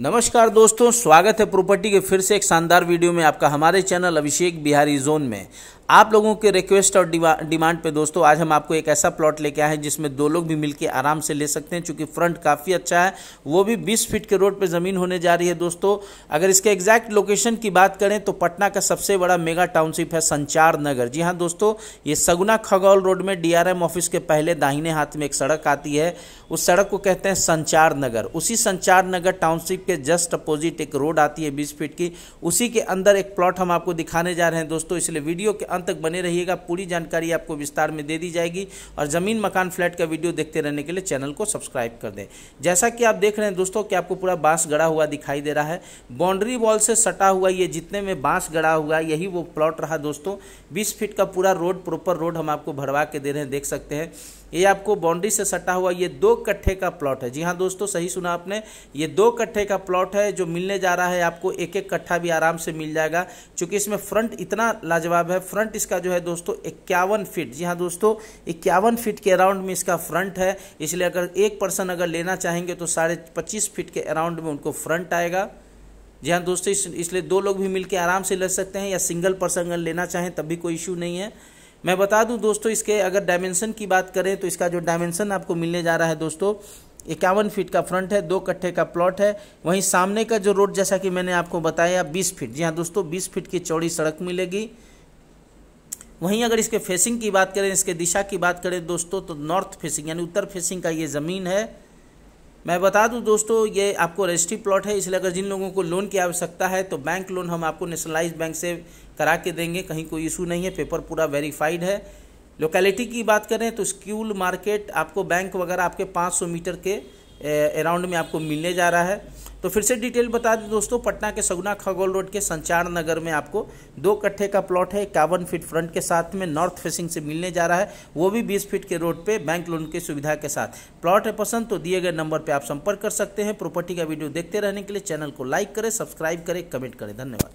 नमस्कार दोस्तों स्वागत है प्रॉपर्टी के फिर से एक शानदार वीडियो में आपका हमारे चैनल अभिषेक बिहारी जोन में आप लोगों के रिक्वेस्ट और डिमांड पे दोस्तों आज हम आपको एक ऐसा प्लॉट लेके आए हैं जिसमें दो लोग भी मिलकर आराम से ले सकते हैं चूंकि फ्रंट काफ़ी अच्छा है वो भी 20 फीट के रोड पे ज़मीन होने जा रही है दोस्तों अगर इसके एग्जैक्ट लोकेशन की बात करें तो पटना का सबसे बड़ा मेगा टाउनशिप है संचार नगर जी हाँ दोस्तों ये सगुना खगौल रोड में डी ऑफिस के पहले दाहिने हाथ में एक सड़क आती है उस सड़क को कहते हैं संचार नगर उसी संचार नगर टाउनशिप के जस्ट अपोजिट एक रोड आती है बीस फीट की उसी के अंदर एक प्लॉट हम आपको दिखाने जा रहे हैं दोस्तों इसलिए वीडियो के अंत तक बने रहिएगा पूरी जानकारी आपको विस्तार में दे दी जाएगी और ज़मीन मकान फ्लैट का वीडियो देखते रहने के लिए चैनल को सब्सक्राइब कर दें जैसा कि आप देख रहे हैं दोस्तों कि आपको पूरा बांस गड़ा हुआ दिखाई दे रहा है बाउंड्री वॉल से सटा हुआ ये जितने में बांस गड़ा हुआ यही वो प्लॉट रहा दोस्तों बीस फीट का पूरा रोड प्रॉपर रोड हम आपको भरवा के दे रहे हैं देख सकते हैं ये आपको बाउंड्री से सटा हुआ ये दो कट्ठे का प्लॉट है जी हाँ दोस्तों सही सुना आपने ये दो कट्ठे का प्लॉट है जो मिलने जा रहा है आपको एक एक कट्ठा भी आराम से मिल जाएगा चूंकि इसमें फ्रंट इतना लाजवाब है फ्रंट इसका जो है दोस्तों इक्यावन फीट जी हाँ दोस्तों इक्यावन फीट के अराउंड में इसका फ्रंट है इसलिए अगर एक पर्सन अगर लेना चाहेंगे तो साढ़े पच्चीस फीट के अराउंड में उनको फ्रंट आएगा जी हाँ दोस्तों इस, इसलिए दो लोग भी मिलकर आराम से ले सकते हैं या सिंगल पर्सन अगर लेना चाहें तब भी कोई इश्यू नहीं है मैं बता दूं दोस्तों इसके अगर डायमेंशन की बात करें तो इसका जो डायमेंशन आपको मिलने जा रहा है दोस्तों इक्यावन फीट का फ्रंट है दो कट्ठे का प्लॉट है वहीं सामने का जो रोड जैसा कि मैंने आपको बताया बीस फीट जी हाँ दोस्तों बीस फीट की चौड़ी सड़क मिलेगी वहीं अगर इसके फेसिंग की बात करें इसके दिशा की बात करें दोस्तों तो नॉर्थ फेसिंग यानी उत्तर फेसिंग का ये ज़मीन है मैं बता दूं दोस्तों ये आपको रजिस्ट्री प्लॉट है इसलिए अगर जिन लोगों को लोन की आवश्यकता है तो बैंक लोन हम आपको नेशनलाइज बैंक से करा के देंगे कहीं कोई इशू नहीं है पेपर पूरा वेरीफाइड है लोकेलिटी की बात करें तो स्क्यूल मार्केट आपको बैंक वगैरह आपके 500 मीटर के अराउंड में आपको मिलने जा रहा है तो फिर से डिटेल बता दें दोस्तों पटना के सगुना खगोल रोड के संचार नगर में आपको दो कट्ठे का प्लॉट है इक्यावन फीट फ्रंट के साथ में नॉर्थ फेसिंग से मिलने जा रहा है वो भी 20 फीट के रोड पे बैंक लोन की सुविधा के साथ प्लॉट है पसंद तो दिए गए नंबर पर आप संपर्क कर सकते हैं प्रॉपर्टी का वीडियो देखते रहने के लिए चैनल को लाइक करें सब्सक्राइब करें कमेंट करें धन्यवाद